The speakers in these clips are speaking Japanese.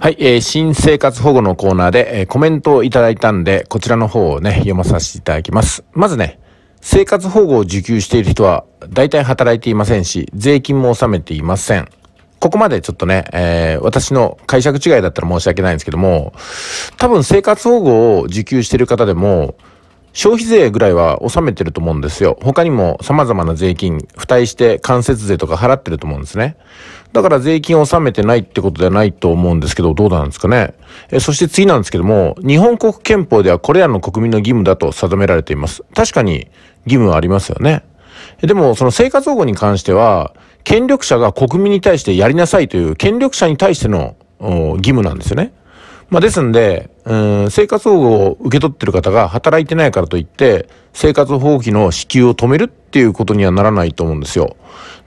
はい、えー、新生活保護のコーナーで、えー、コメントをいただいたんで、こちらの方をね、読まさせていただきます。まずね、生活保護を受給している人は、大体働いていませんし、税金も納めていません。ここまでちょっとね、えー、私の解釈違いだったら申し訳ないんですけども、多分生活保護を受給している方でも、消費税ぐらいは納めてると思うんですよ。他にも様々な税金、付帯して間接税とか払ってると思うんですね。だから税金を納めてないってことではないと思うんですけど、どうなんですかね。えそして次なんですけども、日本国憲法ではこれらの国民の義務だと定められています。確かに義務はありますよね。でも、その生活保護に関しては、権力者が国民に対してやりなさいという権力者に対しての義務なんですよね。まあ、ですんで、うん、生活保護を受け取ってる方が働いてないからといって、生活保護費の支給を止めるっていうことにはならないと思うんですよ。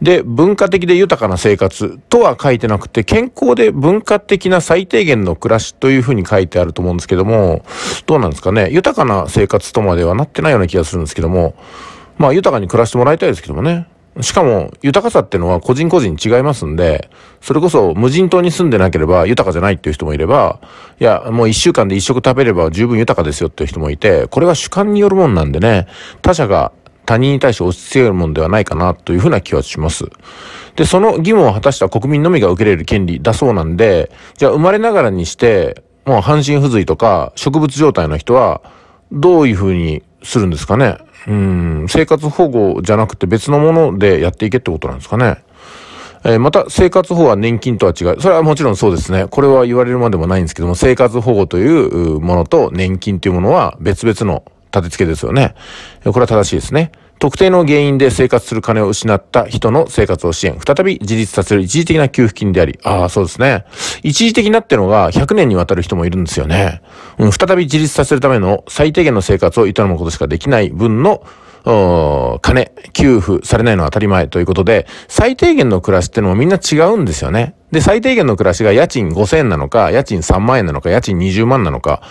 で、文化的で豊かな生活とは書いてなくて、健康で文化的な最低限の暮らしというふうに書いてあると思うんですけども、どうなんですかね。豊かな生活とまではなってないような気がするんですけども、まあ、豊かに暮らしてもらいたいですけどもね。しかも、豊かさってのは個人個人違いますんで、それこそ無人島に住んでなければ豊かじゃないっていう人もいれば、いや、もう一週間で一食食べれば十分豊かですよっていう人もいて、これは主観によるもんなんでね、他者が他人に対して押し付けるもんではないかなというふうな気はします。で、その義務を果たした国民のみが受けれる権利だそうなんで、じゃあ生まれながらにして、もう半身不随とか植物状態の人は、どういうふうにするんですかね。うん、生活保護じゃなくて別のものでやっていけってことなんですかね。えー、また、生活保護は年金とは違う。それはもちろんそうですね。これは言われるまでもないんですけども、生活保護というものと年金というものは別々の立て付けですよね。これは正しいですね。特定の原因で生活する金を失った人の生活を支援。再び自立させる一時的な給付金であり。ああ、そうですね。一時的なってのが100年にわたる人もいるんですよね。うん、再び自立させるための最低限の生活を営むことしかできない分の金、給付されないのは当たり前ということで、最低限の暮らしってのもみんな違うんですよね。で、最低限の暮らしが家賃5000円なのか、家賃3万円なのか、家賃20万なのか、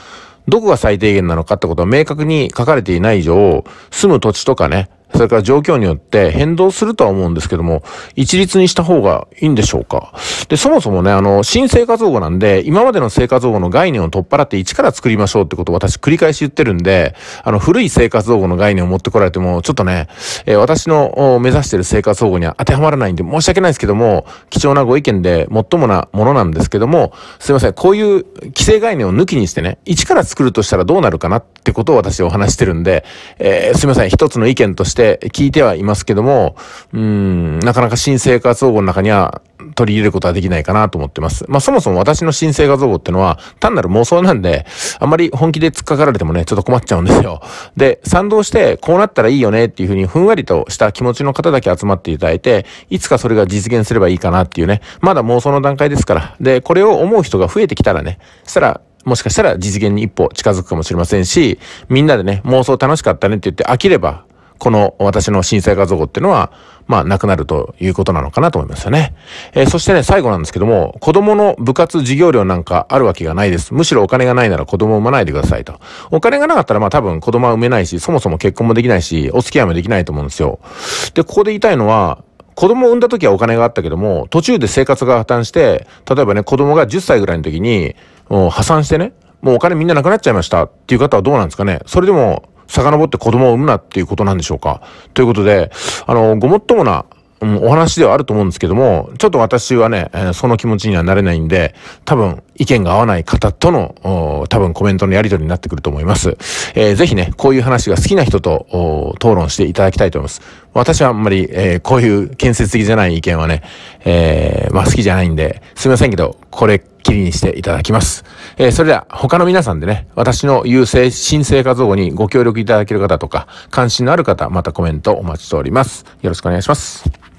どこが最低限なのかってことは明確に書かれていない以上、住む土地とかね、それから状況によって変動するとは思うんですけども、一律にした方がいいんでしょうか。で、そもそもね、あの、新生活保護なんで、今までの生活保護の概念を取っ払って一から作りましょうってことを私繰り返し言ってるんで、あの、古い生活保護の概念を持ってこられても、ちょっとね、えー、私の目指してる生活保護には当てはまらないんで申し訳ないですけども、貴重なご意見で最もなものなんですけども、すいません、こういう規制概念を抜きにしてね、一から作るとしたらどうなるかなってことを私お話してるんで、えー、すいません、一つの意見として、で聞いてはいますけども、うん、なかなか新生活保護の中には取り入れることはできないかなと思ってます。まあそもそも私の新生活保護ってのは単なる妄想なんで、あまり本気で突っかかられてもね、ちょっと困っちゃうんですよ。で、賛同してこうなったらいいよねっていうふうにふんわりとした気持ちの方だけ集まっていただいて、いつかそれが実現すればいいかなっていうね、まだ妄想の段階ですから。で、これを思う人が増えてきたらね、そしたらもしかしたら実現に一歩近づくかもしれませんし、みんなでね、妄想楽しかったねって言って飽きれば、この私の震災画像っていうのは、まあ、なくなるということなのかなと思いますよね。えー、そしてね、最後なんですけども、子供の部活授業料なんかあるわけがないです。むしろお金がないなら子供を産まないでくださいと。お金がなかったら、まあ多分子供は産めないし、そもそも結婚もできないし、お付き合いもできないと思うんですよ。で、ここで言いたいのは、子供を産んだ時はお金があったけども、途中で生活が破綻して、例えばね、子供が10歳ぐらいの時に、もう破産してね、もうお金みんななくなっちゃいましたっていう方はどうなんですかねそれでも遡って子供を産むなっていうことなんでしょうか。ということで、あの、ごもっともな、お話ではあると思うんですけども、ちょっと私はね、その気持ちにはなれないんで、多分意見が合わない方との、多分コメントのやり取りになってくると思います。えー、ぜひね、こういう話が好きな人と討論していただきたいと思います。私はあんまり、えー、こういう建設的じゃない意見はね、えー、まあ好きじゃないんで、すいませんけど、これきりにしていただきます。えー、それでは他の皆さんでね、私の優勢新生活保護にご協力いただける方とか、関心のある方、またコメントお待ちしております。よろしくお願いします。